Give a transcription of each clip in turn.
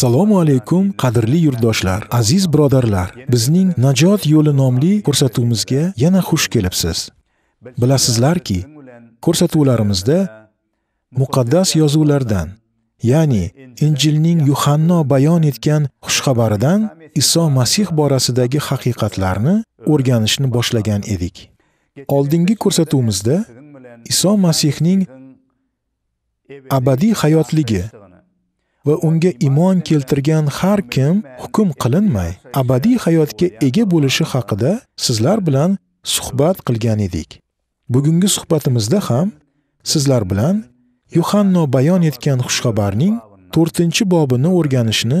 assalomu alaykum qadrli yurtdoshlar aziz birodarlar bizning najot yo'li nomli ko'rsatuvimizga yana xush kelibsiz bilasizlarki ko'rsatuvlarimizda muqaddas yozuvlardan ya'ni injilning yuhanno bayon etgan xushxabaridan iso masih borasidagi haqiqatlarni o'rganishni boshlagan edik oldingi ko'rsatuvimizda iso masihning abadiy hayotligi va unga iymon keltirgan har kim hukm qilinmay abadiy hayotga ega bo'lishi haqida sizlar bilan suhbat qilgan edik. Bugungi suhbatimizda ham sizlar bilan Yuhanno bayon etgan xushxabarning 4-bobini o'rganishni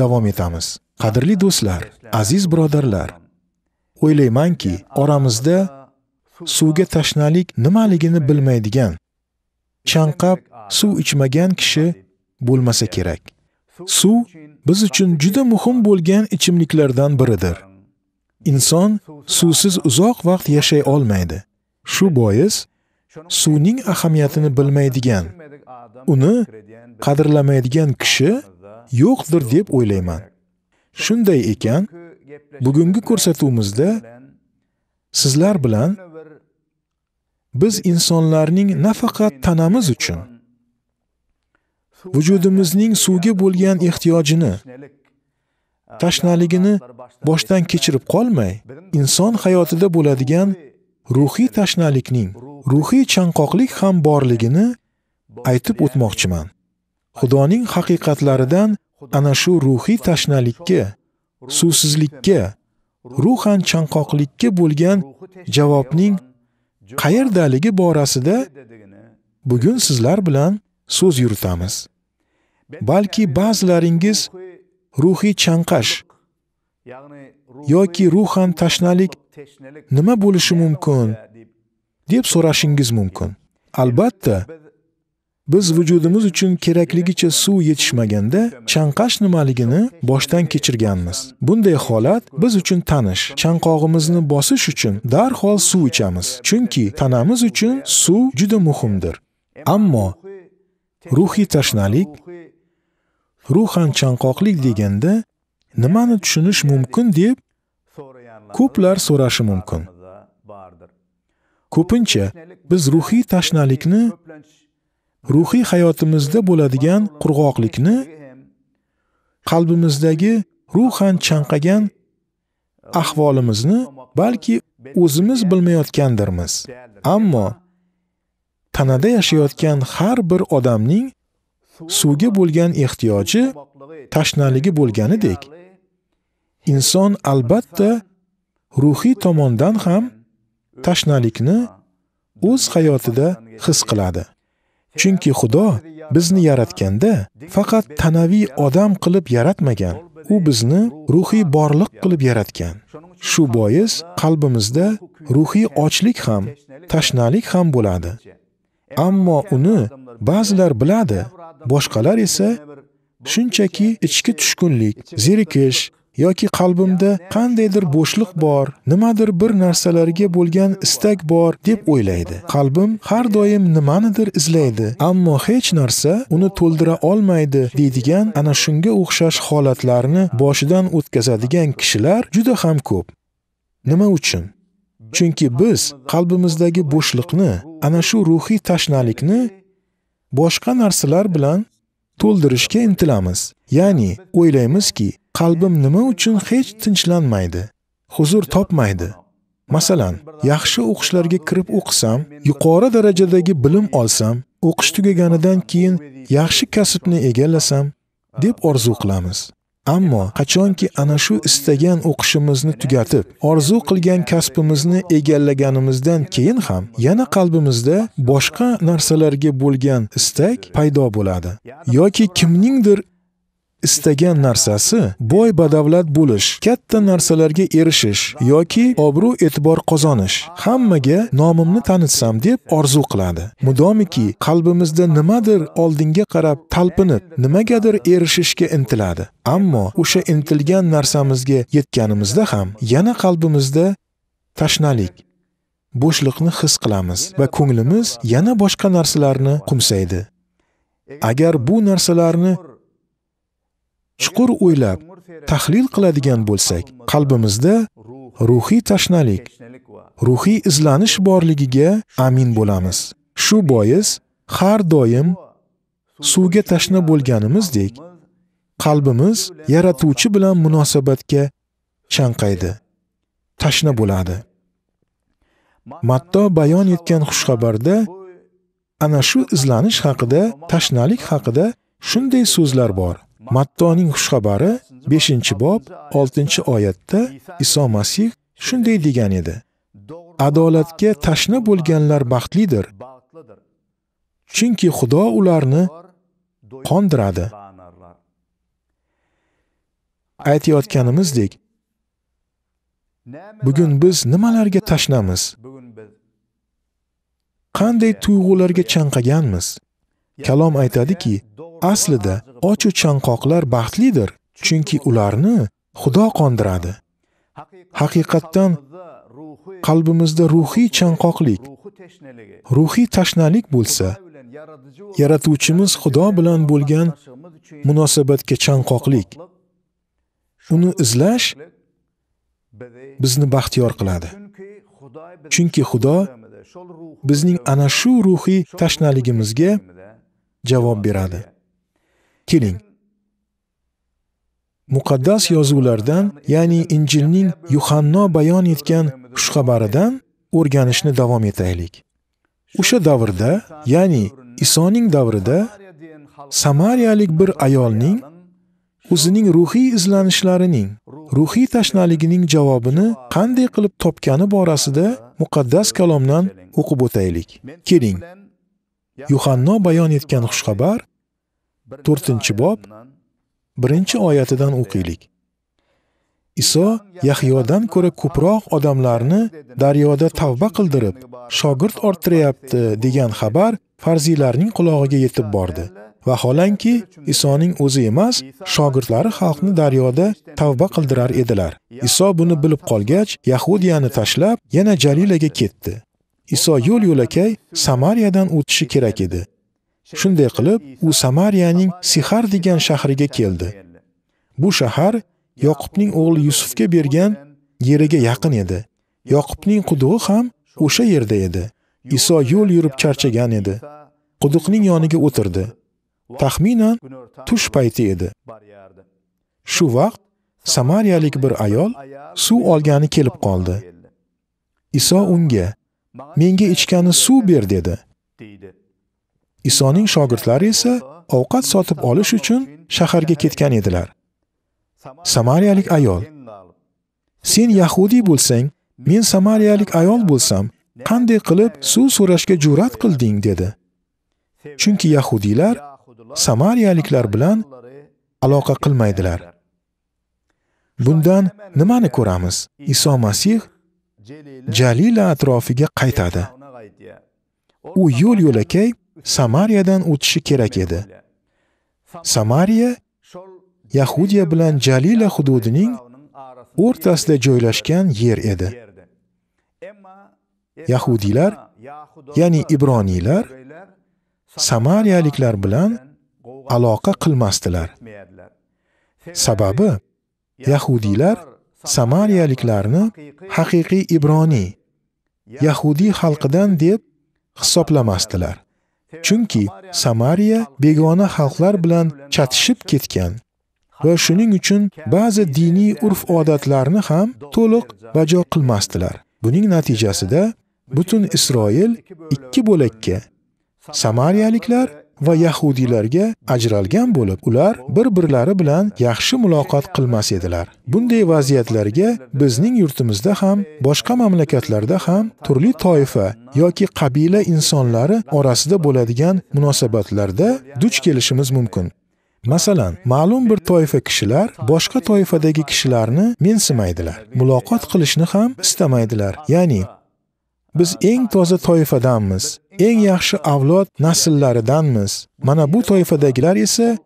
davom etamiz. Qadrli do'stlar, aziz birodarlar, o'ylaymanki, oramizda suvga tashnalik nimaligini bilmaydigan, chanqab suv ichmagan kishi bo'lmasa kerak. Suv biz uchun juda muhim bo'lgan ichimliklardan biridir. Inson suvsiz uzoq vaqt yashay olmaydi. Shu bois suvning ahamiyatini bilmaydigan, uni qadrlamaydigan kishi yo'qdir deb o'ylayman. Shunday ekan, bugungi ko'rsatuvimizda sizlar bilan biz insonlarning nafaqat tanamiz uchun, vujudimizning suvga bo'lgan ehtiyojini, tashnaligini boshdan kechirib qolmay, inson hayotida bo'ladigan ruhiy tashnalikning, ruhiy chanqoqlik ham borligini aytib o'tmoqchiman. Xudoning haqiqatlaridan ana shu ruhiy tashnalikka, suvsizlikka, ruhan chanqoqlikka bo'lgan javobning qayerdaligi borasida bugun sizlar bilan so'z yuritamiz. balki ba'zilaringiz ruhiy chanqash yoki ruhan tashnalik nima bo'lishi mumkin deb so'rashingiz mumkin. Albatta, biz vujudimiz uchun kerakligicha suv yetishmaganda chanqash nimaligini boshdan kechirganmiz. Bunday holat biz uchun tanish. Chanqog'imizni bosish uchun darhol suv ichamiz, chunki tanamiz uchun suv juda muhimdir. Ammo ruhiy tashnalik ruhan chanqoqlik deganda nimani tushunish mumkin deb ko'plar so'rashi mumkin. Ko'pincha biz ruhiy tashnalikni ruhiy hayotimizda bo'ladigan qurg'oqlikni qalbimizdagi ruhan chanqagan ahvolimizni balki o'zimiz bilmayotgandirmiz. Ammo tanada yashayotgan har bir odamning suvga bo'lgan ehtiyoji tashnaligi bo'lganidek, inson albatta ruhiy tomondan ham tashnalikni o'z hayotida his qiladi. Chunki Xudo bizni yaratganda faqat tanaviy odam qilib yaratmagan, u bizni ruhiy borliq qilib yaratgan. Shu bois qalbimizda ruhiy ochlik ham, tashnalik ham bo'ladi. Ammo uni ba'zilar biladi, boshqalar esa shunchaki ichki tushkunlik, zerikish yoki qalbimda qandaydir bo'shliq bor, nimadir bir narsalarga bo'lgan istak bor deb o'ylaydi. Qalbim har doim nimanidir izlaydi, ammo hech narsa uni to'ldira olmaydi deydigan ana shunga o'xshash holatlarni boshidan o'tkazadigan kishilar juda ham ko'p. Nima uchun? Chunki biz qalbimizdagi bo'shliqni, ana shu ruhiy tashnalikni boshqa narsalar bilan to'ldirishga intilamiz. Ya'ni o'ylaymizki, qalbim nima uchun hech tinchlanmaydi, huzur topmaydi. Masalan, yaxshi o'qishlarga kirib o'qisam, yuqori darajadagi bilim olsam, o'qish tugaganidan keyin yaxshi kasbni egallasam deb orzu qilamiz. Ammo qachonki ana shu istagan o'qishimizni tugatib, orzu qilgan kasbimizni egallaganimizdan keyin ham yana qalbimizda boshqa narsalarga bo'lgan istak paydo bo'ladi yoki kimningdir istagan narsasi boy badavlat bo'lish, katta narsalarga erishish yoki obro' e'tibor qozonish. Hammaga nomimni tanitsam deb orzu qiladi. Mudomiki qalbimizda nimadir oldinga qarab talpinib, nimagadir erishishga intiladi. Ammo o'sha intilgan narsamizga yetganimizda ham yana qalbimizda tashnalik, bo'shliqni his qilamiz va ko'nglimiz yana boshqa narsalarni qumsaydi. Agar bu narsalarni chuqur o'ylab tahlil qiladigan bo'lsak qalbimizda ruhiy tashnalik ruhiy izlanish borligiga amin bo'lamiz shu bois har doim suvga tashna bo'lganimizdek qalbimiz yaratuvchi bilan munosabatga chanqaydi tashna bo'ladi matto bayon etgan xushxabarda ana shu izlanish haqida tashnalik haqida shunday so'zlar bor mattoning xushxabari 5 bob 6 oyatda iso masih shunday degan edi adolatga tashna bo'lganlar baxtlidir chunki xudo ularni qondiradi aytayotganimizdek bugun biz nimalarga tashnamiz qanday tuyg'ularga chanqaganmiz kalom aytadiki Aslida ochu chanqoqlar baxtlidir, chunki ularni Xudo qondiradi. Haqiqatdan qalbimizda ruhiy chanqoqlik, ruhiy tashnalik bo'lsa, yaratuvchimiz Xudo bilan bo'lgan munosabatga chanqoqlik, uni izlash bizni baxtiyor qiladi. Chunki Xudo bizning ana shu ruhiy tashnaligimizga javob beradi. keling muqaddas yozuvlardan ya'ni injilning yuhanno bayon etgan xushxabaridan o'rganishni davom etaylik o'sha davrda ya'ni isoning davrida samariyalik bir ayolning o'zining ruhiy izlanishlarining ruhiy tashnaligining javobini qanday qilib topgani borasida muqaddas kalomdan o'qib o'taylik keling yuhanno bayon etgan xushxabar to'rtinchi bob birinchi oyatidan o'qiylik iso yahyodan ko'ra ko'proq odamlarni daryoda tavba qildirib shogird orttiryapti degan xabar farziylarning qulog'iga yetib bordi vaholanki isoning o'zi emas shogirdlari xalqni daryoda tavba qildirar edilar iso buni bilib qolgach yahudiyani tashlab yana jalilaga ketdi iso yo'l yo'lakay samariyadan o'tishi kerak edi Shunday qilib, u Samariyaning Sihar degan shahriga keldi. Bu shahar Yoqubning o'g'li Yusufga bergan yeriga yaqin edi. Yoqubning qudug'i ham o'sha yerda edi. Iso yo'l yurib charchagan edi. Quduqning yoniga o'tirdi. Taxminan tush payti edi. Shu vaqt Samariyalik bir ayol suv olgani kelib qoldi. Iso unga: "Menga ichgani suv ber" dedi. Isoning shogirdlari esa ovqat sotib olish uchun shaharga ketgan edilar. Samariyalik ayol: "Sen yahudi bo'lsang, men samariyalik ayol bo'lsam, qanday qilib suv so'rashga jur'at qilding?" dedi. Chunki yahudiylar samariyaliklar bilan aloqa qilmaydilar. Bundan nimani ko'ramiz? Iso Masih Jalila atrofiga qaytadi. U yo'l yo'lakay Samariyadan o'tishi kerak edi. Samariya Yahudiya bilan Jalila hududining o'rtasida joylashgan yer edi. Yahudiylar, ya'ni Ibroniylar Samariyaliklar bilan aloqa qilmasdilar. Sababi Yahudiylar Samariyaliklarni haqiqiy Ibroniy, Yahudi xalqidan deb hisoblamasdilar. Chunki Samariya begona xalqlar bilan chatishib ketgan va shuning uchun ba'zi diniy urf-odatlarni ham to'liq bajo qilmasdilar. Buning natijasida butun Isroil ikki bo'lakka Samariyaliklar va yahudiylarga ajralgan bo'lib, ular bir-birlari bilan yaxshi muloqot qilmas edilar. Bunday vaziyatlarga bizning yurtimizda ham, boshqa mamlakatlarda ham turli toifa yoki qabila insonlari orasida bo'ladigan munosabatlarda duch kelishimiz mumkin. Masalan, ma'lum bir toifa kishilar boshqa toifadagi kishilarni mensimaydilar. Muloqot qilishni ham istamaydilar. Ya'ni biz eng toza toifadanmiz. eng yaxshi avlod nasllaridanmiz. Mana bu toifadagilar esa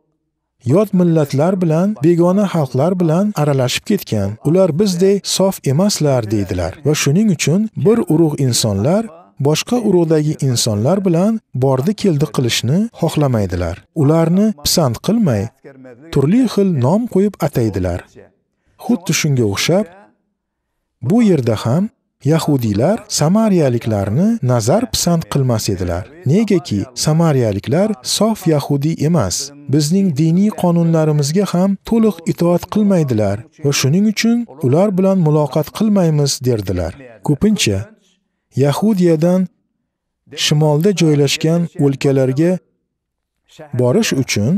yot millatlar bilan begona xalqlar bilan aralashib ketgan. Ular bizdek sof emaslar deydilar va shuning uchun bir urug' insonlar boshqa urug'dagi insonlar bilan bordi keldi qilishni xohlamaydilar. Ularni pisand qilmay, turli xil nom qo'yib ataydilar. Xuddi shunga o'xshab bu yerda ham Yahudiylar Samariyaliklarni nazar pisand qilmas edilar. Negaki Samariyaliklar sof yahudi emas. Bizning diniy qonunlarimizga ham to'liq itoat qilmaydilar va shuning uchun ular bilan muloqot qilmaymiz derdilar. Ko'pincha Yahudiyadan shimolda joylashgan o'lkalarga borish uchun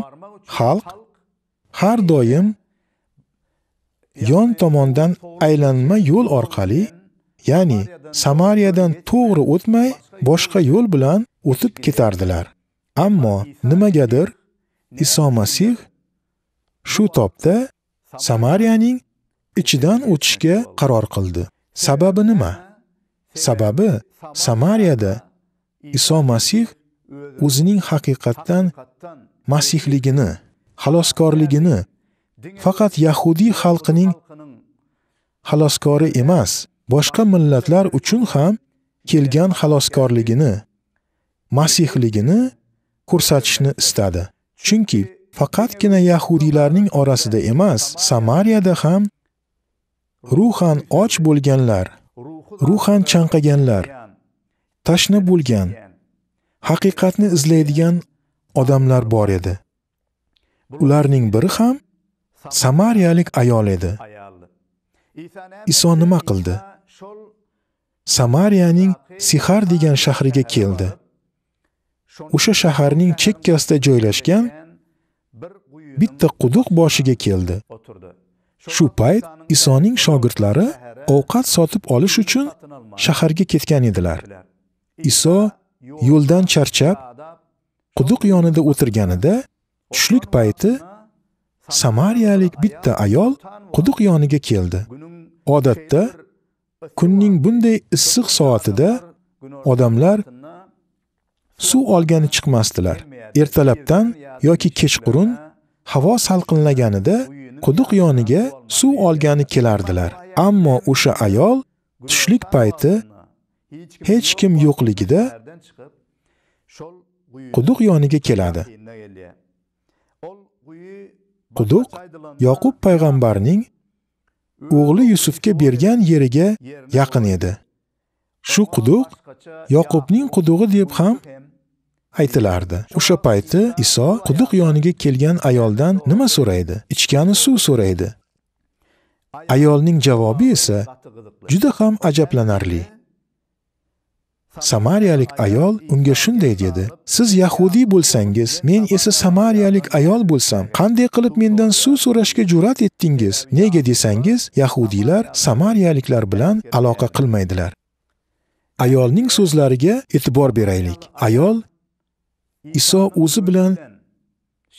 xalq har doim yon tomondan aylanma yo'l orqali ya'ni Samariyadan to'g'ri o'tmay boshqa yo'l bilan o'tib ketardilar. Ammo nimagadir Iso Masih shu topda Samariyaning ichidan o'tishga qaror qildi. Sababi nima? Sababi Samariyada Iso Masih o'zining haqiqatdan masihligini, xaloskorligini faqat yahudi xalqining xaloskori emas, boshqa millatlar uchun ham kelgan xaloskorligini, masihligini ko'rsatishni istadi. Chunki faqatgina yahudiylarning orasida emas, Samariyada ham ruhan och bo'lganlar, ruhan chanqaganlar, tashna bo'lgan, haqiqatni izlaydigan odamlar bor edi. Ularning biri ham samariyalik ayol edi. Iso nima qildi? Samariyaning Sihar degan shahriga keldi. O'sha shaharning chekkasida joylashgan bitta quduq boshiga keldi. Shu payt Isoning shogirdlari ovqat sotib olish uchun shaharga ketgan edilar. Iso yo'ldan charchab quduq yonida o'tirganida tushlik payti Samariyalik bitta ayol quduq yoniga keldi. Odatda kunning bunday issiq soatida odamlar suv olgani chiqmasdilar. Ertalabdan yoki kechqurun havo salqinlaganida quduq yoniga suv olgani kelardilar. Ammo o'sha ayol tushlik payti hech kim yo'qligida quduq yoniga keladi. Quduq Yoqub payg'ambarning o'g'li Yusufga bergan yeriga yaqin edi. Shu quduq Yaqubning qudug'i deb ham aytilardi. O'sha payti Iso quduq yoniga kelgan ayoldan nima so'raydi? Ichgani suv so'raydi. Ayolning javobi esa juda ham ajablanarli. Samariyalik ayol unga shunday dedi: "Siz yahudiy bo'lsangiz, men esa samariyalik ayol bo'lsam, qanday qilib mendan suv so'rashga jur'at etdingiz? Nega desangiz, yahudiylar samariyaliklar bilan aloqa qilmaydilar." Ayolning so'zlariga e'tibor beraylik. Ayol Iso o'zi bilan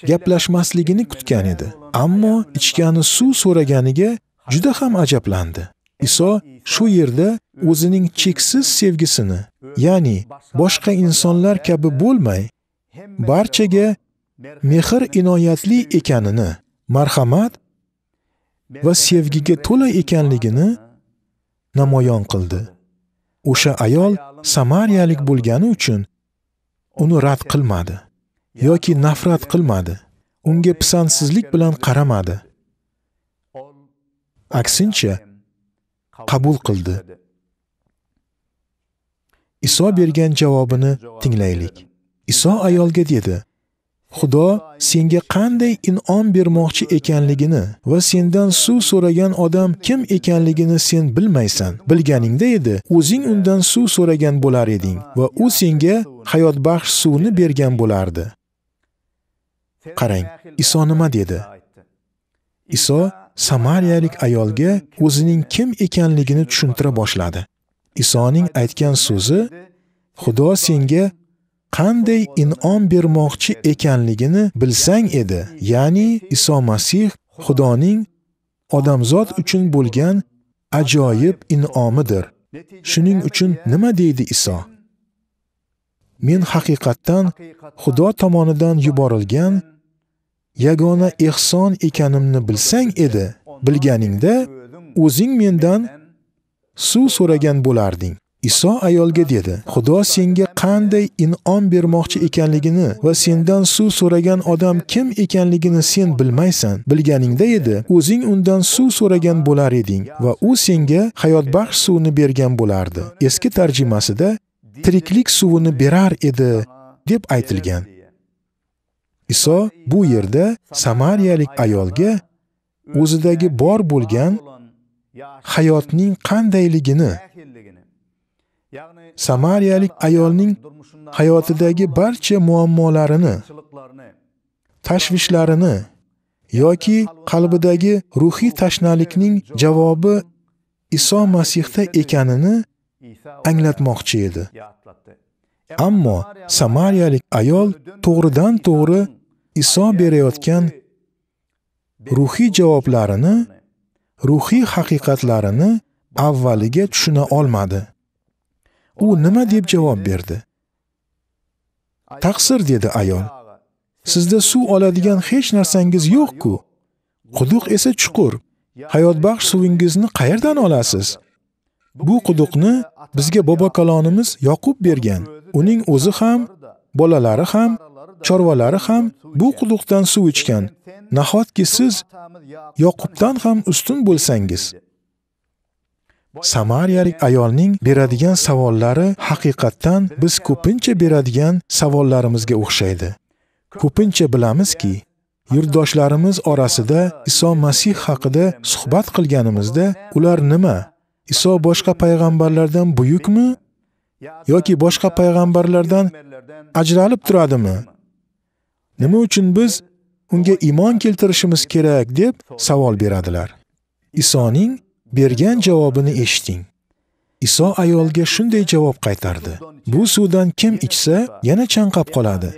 gaplashmasligini kutgan edi, ammo ichgani suv so'raganiga juda ham ajablandi. Iso shu yerda o'zining cheksiz sevgisini, ya'ni boshqa insonlar kabi bo'lmay, barchaga mehr inoyatli ekanini, marhamat va sevgiga to'la ekanligini namoyon qildi. O'sha ayol samariyalik bo'lgani uchun uni rad qilmadi yoki nafrat qilmadi. Unga pisandsizlik bilan qaramadi. Aksincha, qabul qildi iso bergan javobini tinglaylik iso ayolga dedi xudo senga qanday in'om bermoqchi ekanligini va sendan suv so'ragan odam kim ekanligini sen bilmaysan bilganingda edi o'zing undan suv so'ragan bo'lar eding va u senga hayotbaxsh suvni bergan bo'lardi qarang iso nima dedi iso samariyalik ayolga o'zining kim ekanligini tushuntira boshladi. Isoning aytgan so'zi Xudo senga qanday in'om bermoqchi ekanligini bilsang edi, ya'ni Iso Masih Xudoning odamzod uchun bo'lgan ajoyib in'omidir. Shuning uchun nima deydi Iso? Men haqiqatdan Xudo tomonidan yuborilgan yagona ehson ekanimni bilsang edi, bilganingda o'zing mendan suv so'ragan bo'larding. Iso ayolga dedi: Xudo senga qanday in'om bermoqchi ekanligini va sendan suv so'ragan odam kim ekanligini sen bilmaysan. Bilganingda edi, o'zing undan suv so'ragan bo'lar eding va u senga hayotbaxsh suvni bergan bo'lardi. Eski tarjimasida tiriklik suvini berar edi deb aytilgan. Iso bu yerda samariyalik ayolga o'zidagi bor bo'lgan hayotning qandayligini, samariyalik ayolning hayotidagi barcha muammolarini, tashvishlarini yoki qalbidagi ruhiy tashnalikning javobi Iso Masihda ekanini anglatmoqchi edi. Ammo samariyalik ayol to'g'ridan to'g'ri Iso berayotgan ruhiy javoblarini, ruhiy haqiqatlarini avvaliga tushuna olmadi. U nima deb javob berdi? Taqsir dedi ayol. Sizda suv oladigan hech narsangiz yo'q-ku. Quduq esa chuqur. Hayotbaxsh suvingizni qayerdan olasiz? Bu quduqni bizga bobo kalonimiz Yoqub bergan. Uning o'zi ham, bolalari ham chorvalari ham bu quduqdan suv ichgan. Nahotki siz Yoqubdan ham ustun bo'lsangiz. Samariyalik ayolning beradigan savollari haqiqatdan biz ko'pincha beradigan savollarimizga o'xshaydi. Ko'pincha bilamizki, yurtdoshlarimiz orasida Iso Masih haqida suhbat qilganimizda ular nima? Iso boshqa payg'ambarlardan buyukmi yoki boshqa payg'ambarlardan ajralib turadimi nima uchun biz unga iymon keltirishimiz kerak deb savol beradilar isoning bergan javobini eshiting iso ayolga shunday javob qaytardi bu suvdan kim ichsa yana chanqab qoladi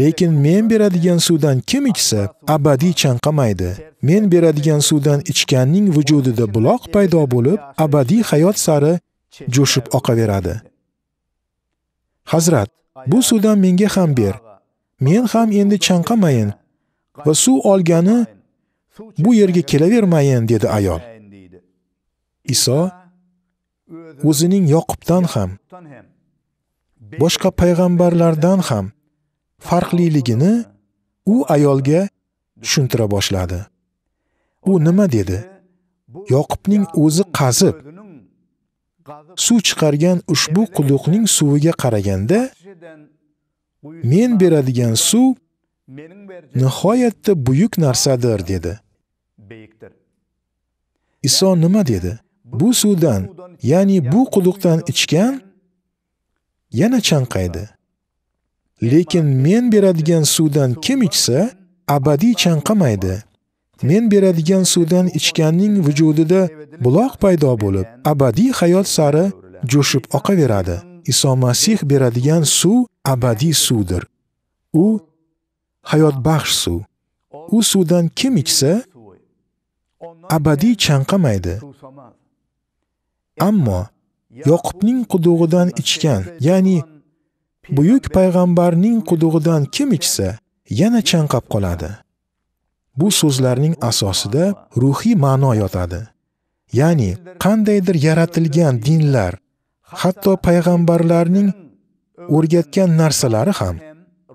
lekin men beradigan suvdan kim ichsa abadiy chanqamaydi men beradigan suvdan ichganning vujudida buloq paydo bo'lib abadiy hayot sari jo'shib oqaveradi hazrat bu suvdan menga ham ber men ham endi chanqamayin va suv olgani bu yerga kelavermayin dedi ayol iso o'zining yoqubdan ham boshqa payg'ambarlardan ham farqliligini u ayolga tushuntira boshladi u nima dedi yoqubning o'zi qazib suv chiqargan ushbu quduqning suviga qaraganda men beradigan suv nihoyatda buyuk narsadir dedi iso nima dedi bu suvdan ya'ni bu quduqdan ichgan yana chanqaydi lekin men beradigan suvdan kim ichsa abadiy chanqamaydi men beradigan suvdan ichganning vujudida buloq paydo bo'lib abadiy hayot sari jo'shib oqaveradi iso masih beradigan suv abadiy suvdir u hayotbaxsh suv u suvdan kim ichsa abadiy chanqamaydi ammo yoqubning qudug'idan ichgan ya'ni buyuk payg'ambarning qudug'idan kim ichsa yana chanqab qoladi bu so'zlarning asosida ruhiy ma'no yotadi ya'ni qandaydir yaratilgan dinlar hatto payg'ambarlarning o'rgatgan narsalari ham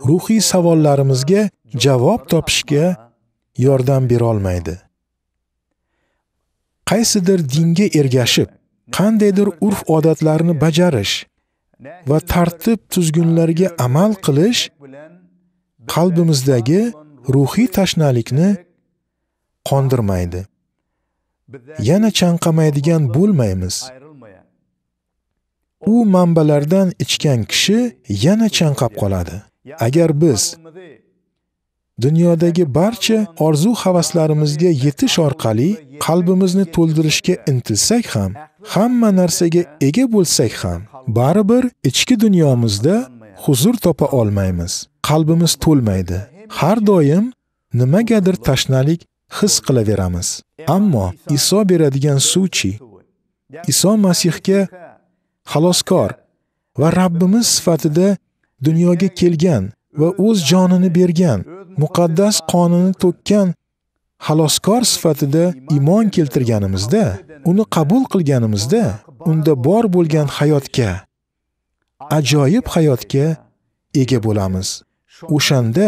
ruhiy savollarimizga javob topishga yordam bera olmaydi. Qaysidir dinga ergashib, qandaydir urf-odatlarni bajarish va tartib tuzgunlarga amal qilish qalbimizdagi ruhiy tashnalikni qondirmaydi. Yana chanqamaydigan bo'lmaymiz. u manbalardan ichgan kishi yana chanqab qoladi agar biz dunyodagi barcha orzu havaslarimizga yetish orqali qalbimizni to'ldirishga intilsak ham hamma narsaga ega bo'lsak ham baribir ichki dunyomizda huzur topa olmaymiz qalbimiz to'lmaydi har doim nimagadir tashnalik his qilaveramiz ammo iso beradigan suvchi iso masihga xaloskor va Rabbimiz sifatida dunyoga kelgan va o'z jonini bergan, muqaddas qonini to'kkan xaloskor sifatida iymon keltirganimizda, uni qabul qilganimizda, unda bor bo'lgan hayotga, ajoyib hayotga ega bo'lamiz. O'shanda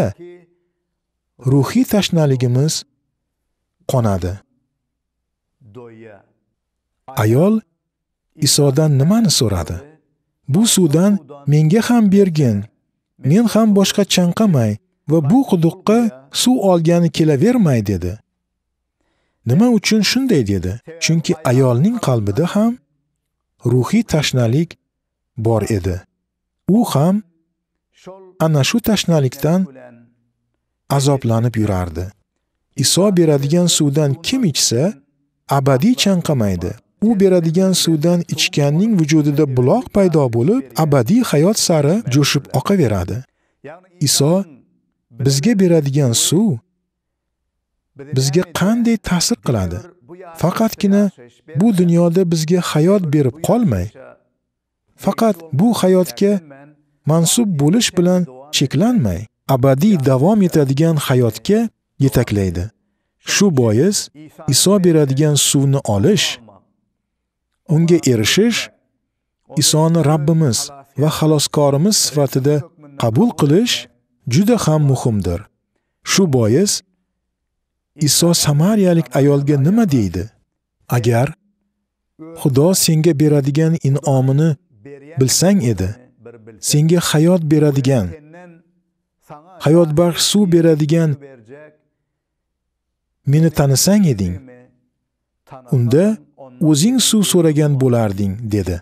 ruhiy tashnaligimiz qonadi. Ayol Isodan nimani so'radi? Bu suvdan menga ham bergin. Men ham boshqa chanqamay va bu quduqqa suv olgani kelavermay dedi. Nima uchun shunday dedi? Chunki ayolning qalbida ham ruhiy tashnalik bor edi. U ham ana shu tashnalikdan azoblanib yurardi. Iso beradigan suvdan kim ichsa, abadiy chanqamaydi. u beradigan suvdan ichganning vujudida buloq paydo bo'lib abadiy hayot sari jo'shib oqaveradi iso bizga beradigan suv bizga qanday ta'sir qiladi faqatgina bu dunyoda bizga hayot berib qolmay faqat bu hayotga mansub bo'lish bilan cheklanmay abadiy davom etadigan hayotga yetaklaydi shu bois iso beradigan suvni olish unga erishish Isoni Rabbimiz va xaloskorimiz sifatida qabul qilish juda ham muhimdir. Shu bois Iso samariyalik ayolga nima deydi? Agar Xudo senga beradigan in'omini bilsang edi, senga hayot beradigan, hayotbaxsh suv beradigan meni tanisang eding, unda o'zing suv so'ragan bo'larding dedi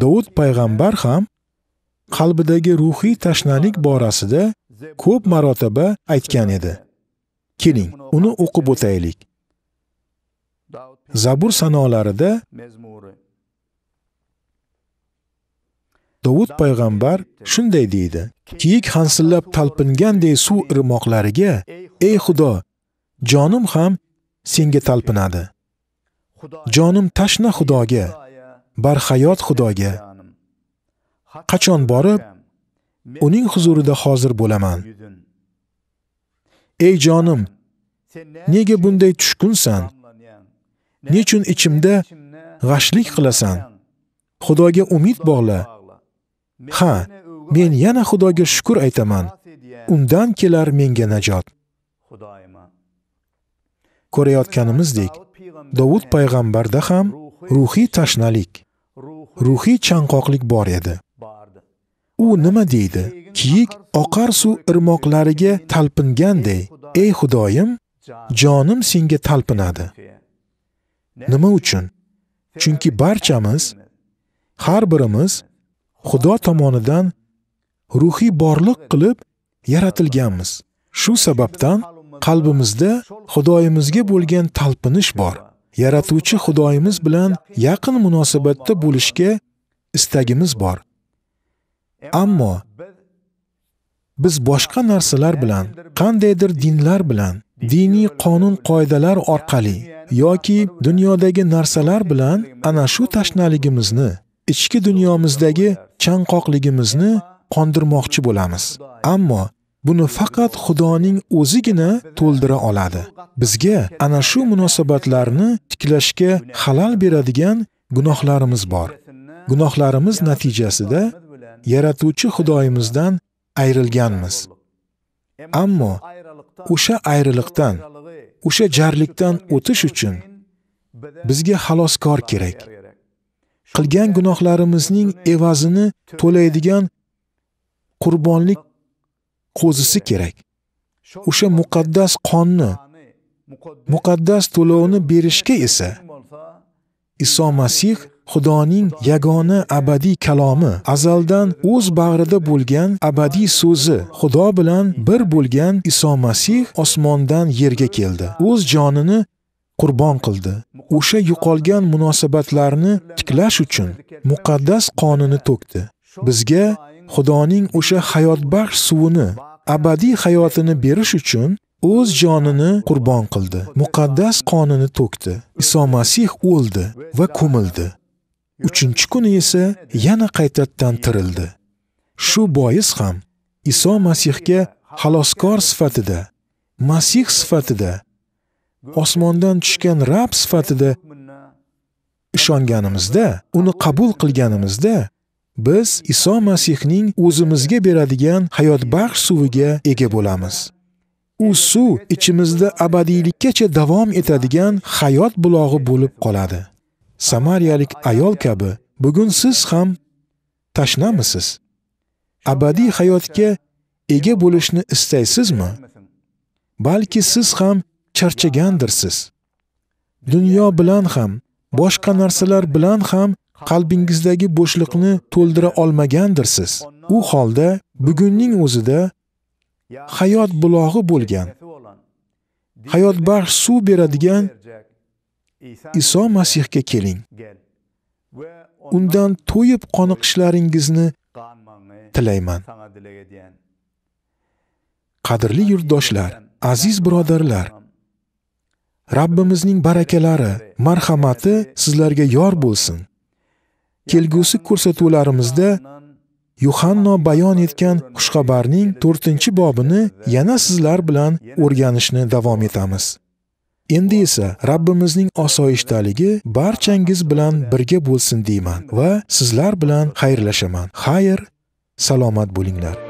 Davud payg'ambar ham qalbidagi ruhiy tashnalik borasida ko'p marotaba aytgan edi keling uni o'qib o'taylik zabur sanolarida Davud payg'ambar shunday deydi: "Kiyik hansillab talpinganday suv irmoqlariga, ey Xudo, jonim ham senga talpinadi jonim tashna xudoga barhayot xudoga qachon borib uning huzurida hozir bo'laman ey jonim nega bunday tushkunsan nechun ichimda g'ashlik qilasan xudoga umid bog'la ha men yana xudoga shukur aytaman undan kelar menga najot ko'rayotganimizdek dovud payg'ambarda ham ruhiy tashnalik ruhiy chanqoqlik bor edi u nima deydi kiyik oqar suv irmoqlariga talpinganday ey xudoyim jonim senga talpinadi nima uchun chunki barchamiz har birimiz xudo tomonidan ruhiy borliq qilib yaratilganmiz shu sababdan qalbimizda Xudoyimizga bo'lgan talpinish bor. Yaratuvchi Xudoyimiz bilan yaqin munosabatda bo'lishga istagimiz bor. Ammo biz boshqa narsalar bilan, qandaydir dinlar bilan, diniy qonun-qoidalar orqali yoki dunyodagi narsalar bilan ana shu tashnaligimizni, ichki dunyomizdagi chanqoqligimizni qondirmoqchi bo'lamiz. Ammo buni faqat Xudoning o'zigina to'ldira oladi. Bizga ana shu munosabatlarni tiklashga halal beradigan gunohlarimiz bor. Gunohlarimiz natijasida yaratuvchi Xudoyimizdan ayrilganmiz. Ammo o'sha ayriliqdan, o'sha jarlikdan o'tish uchun bizga xaloskor kerak. qilgan gunohlarimizning evazini to'laydigan qurbonlik qo'zisi kerak o'sha muqaddas qonni muqaddas to'lovni berishga esa iso masih xudoning yagona abadiy kalomi azaldan o'z bag'rida bo'lgan abadiy so'zi xudo bilan bir bo'lgan iso masih osmondan yerga keldi o'z jonini qurbon qildi o'sha yo'qolgan munosabatlarni tiklash uchun muqaddas qonini to'kdi bizga Xudoning o'sha hayotbaxsh suvini, abadiy hayotini berish uchun o'z jonini qurbon qildi. Muqaddas qonini to'kdi. Iso Masih o'ldi va ko'mildi. 3 kuni esa yana qaytadan tirildi. Shu bois ham Iso Masihga xaloskor sifatida, Masih sifatida, osmondan tushgan Rab sifatida ishonganimizda, uni qabul qilganimizda biz Iso Masihning o'zimizga beradigan hayotbaxsh suviga ega bo'lamiz. U suv ichimizda abadiylikkacha davom etadigan hayot bulog'i bo'lib qoladi. Samariyalik ayol kabi bugun siz ham tashnamisiz? Abadiy hayotga ega bo'lishni istaysizmi? Balki siz ham charchagandirsiz. Dunyo bilan ham, boshqa narsalar bilan ham qalbingizdagi bo'shliqni to'ldira olmagandirsiz. U holda bugunning o'zida hayot bulog'i bo'lgan, hayot hayotbaxsh suv beradigan Iso Masihga keling. Undan to'yib qoniqishlaringizni tilayman. Qadrli yurtdoshlar, aziz birodarlar, Rabbimizning barakalari, marhamati sizlarga yor bo'lsin. kelgusi ko'rsatuvlarimizda Yohanno bayon etgan xushxabarning 4-bobini yana sizlar bilan o'rganishni davom etamiz. Endi esa Rabbimizning osoyishtaligi barchangiz bilan birga bo'lsin deyman va sizlar bilan xayrlashaman. Xayr, salomat bo'linglar.